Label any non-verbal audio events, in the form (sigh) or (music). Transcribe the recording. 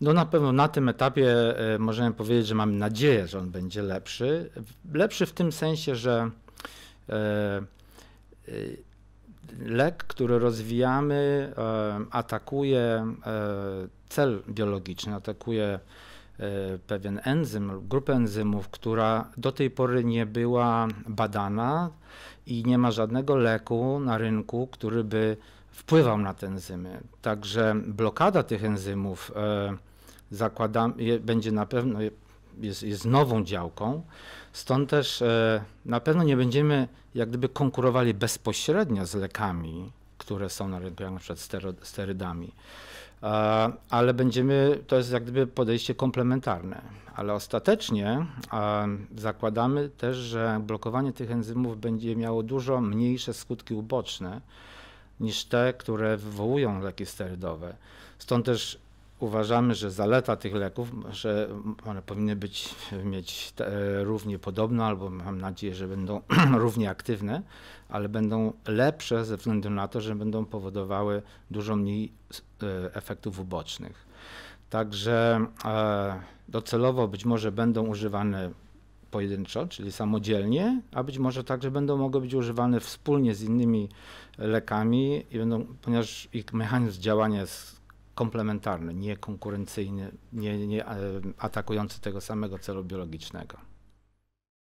No na pewno na tym etapie e, możemy powiedzieć, że mamy nadzieję, że on będzie lepszy. Lepszy w tym sensie, że e, e, lek, który rozwijamy, atakuje cel biologiczny, atakuje pewien enzym lub grupę enzymów, która do tej pory nie była badana i nie ma żadnego leku na rynku, który by wpływał na te enzymy. Także blokada tych enzymów e, zakładam, będzie na pewno jest, jest nową działką, stąd też e, na pewno nie będziemy jak gdyby konkurowali bezpośrednio z lekami, które są na rynku, jak na przykład sterydami. E, ale będziemy, to jest jak gdyby podejście komplementarne. Ale ostatecznie zakładamy też, że blokowanie tych enzymów będzie miało dużo mniejsze skutki uboczne, niż te, które wywołują leki sterydowe. Stąd też uważamy, że zaleta tych leków, że one powinny być, mieć te, równie podobne, albo mam nadzieję, że będą (clears throat) równie aktywne, ale będą lepsze ze względu na to, że będą powodowały dużo mniej e, efektów ubocznych. Także e, docelowo być może będą używane pojedynczo, czyli samodzielnie, a być może także będą mogły być używane wspólnie z innymi lekami, i będą, ponieważ ich mechanizm działania jest komplementarny, nie konkurencyjny, nie, nie e, atakujący tego samego celu biologicznego.